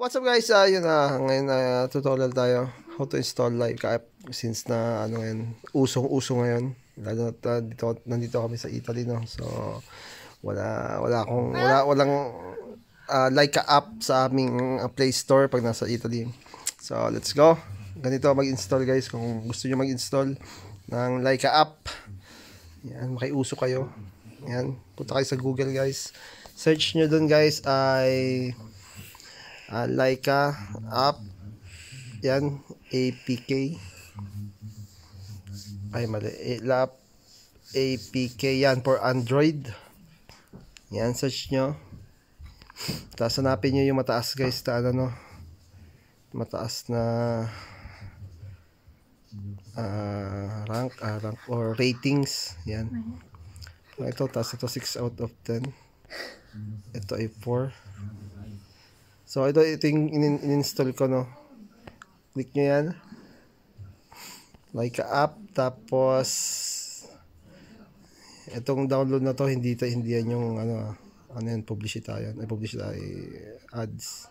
What's up guys? Uh, yun na, uh, ngayon na uh, tutorial tayo how to install Live App since na ano yan, usong-uso ngayon. Lalo na uh, dito nandito kami sa Italy no. So wala wala akong wala walang uh, ah, Leica app sa aming uh, Play Store pag nasa Italy. So let's go. Ganito mag-install guys kung gusto niyo mag-install ng Leica app. Yan, makiuso kayo. Yan, punta kayo sa Google guys. Search niyo doon guys ay uh, uh, ah, Leica app yan APK ay mali eh, lap APK yan for Android yan search nyo tapos hanapin nyo yung mataas guys na ano mataas na uh, rank, uh, rank or ratings yan ito tapos ito 6 out of 10 ito ay 4 So, ito, ito yung in-install ko, no. Click niyo yan. Like app. Tapos, itong download na to, hindi to, hindi yan yung, ano, ah, ano yan, publicity yan. Ay, publish tayo, ads.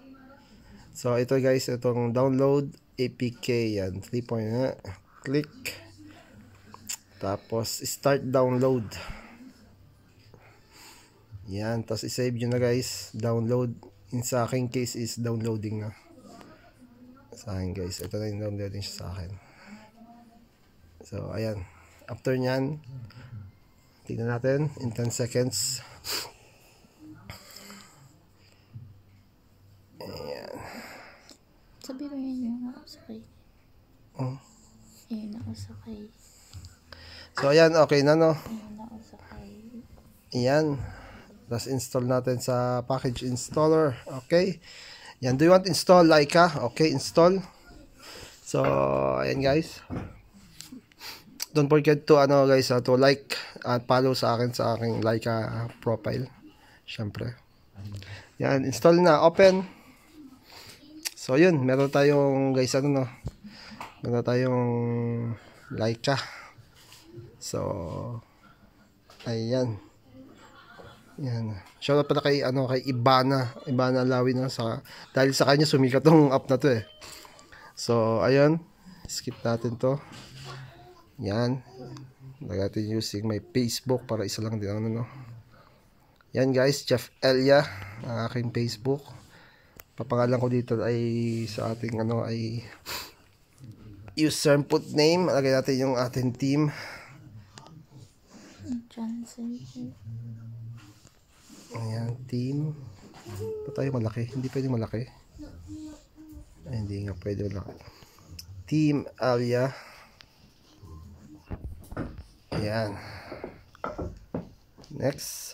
So, ito guys, itong download APK, yan. 3 ah, Click. Tapos, start download. Yan, tapos isave nyo na guys. Download in sa aking case is downloading na sa akin guys ito na yung downloading siya sa akin so ayan after nyan tignan natin in 10 seconds ayan sabi mo yun yung nakasakay oh yun nakasakay so ayan okay na no yun nakasakay ayan tapos install natin sa package installer. Okay. Yan. Do you want install Leica? Okay, install. So, ayan guys. Don't forget to, ano guys, ah, to like at follow sa akin sa aking Leica profile. Siyempre. Yan. Install na. Open. So, yun. Meron tayong, guys, ano no. Meron tayong Leica. So, ayan. Ayan. Yan. Shoutout pala kay ano kay Ibana, Ibana Alawi na sa dahil sa kanya sumikat tong app na to eh. So, ayan. Skip natin to. Yan. Lagatin using my Facebook para isa lang din ano no. Yan guys, Jeff Elia, ang aking Facebook. Papangalan ko dito ay sa ating ano ay user put name. Lagay natin yung ating team. Johnson. Ayan, team. Ito tayo malaki. Hindi pwede malaki. Ay, hindi nga pwede malaki. Team Alia. Ayan. Next.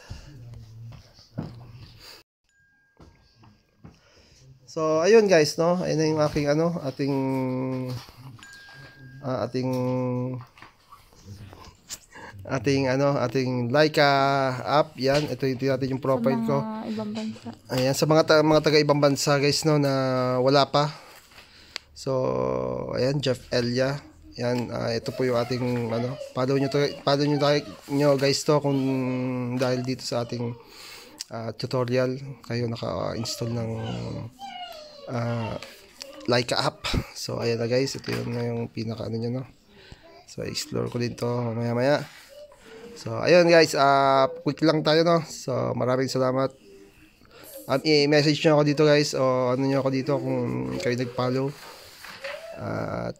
So, ayun guys, no? Ayun na yung aking, ano, ating, uh, ating ating ano, ating Laika app. Yan, ito yung natin yung profile ko. Sa mga ibang bansa. Ayan, sa mga, ta mga taga ibang bansa guys no na wala pa. So, ayan Jeff Elia. Yan, uh, ito po yung ating ano, follow niyo to, follow niyo, niyo guys to kung dahil dito sa ating uh, tutorial kayo naka-install ng uh, Laika app. So, ayan na guys, ito yung, yung pinaka ano niya no. So, explore ko din to mamaya-maya. So, ayun guys, uh, quick lang tayo no. So, maraming salamat. Um, i-message nyo ako dito guys o ano nyo ako dito kung kayo nag-follow. At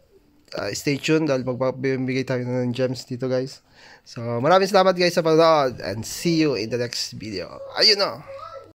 uh, stay tuned dahil magbibigay tayo ng gems dito guys. So, maraming salamat guys sa panonood and see you in the next video. Ayun no.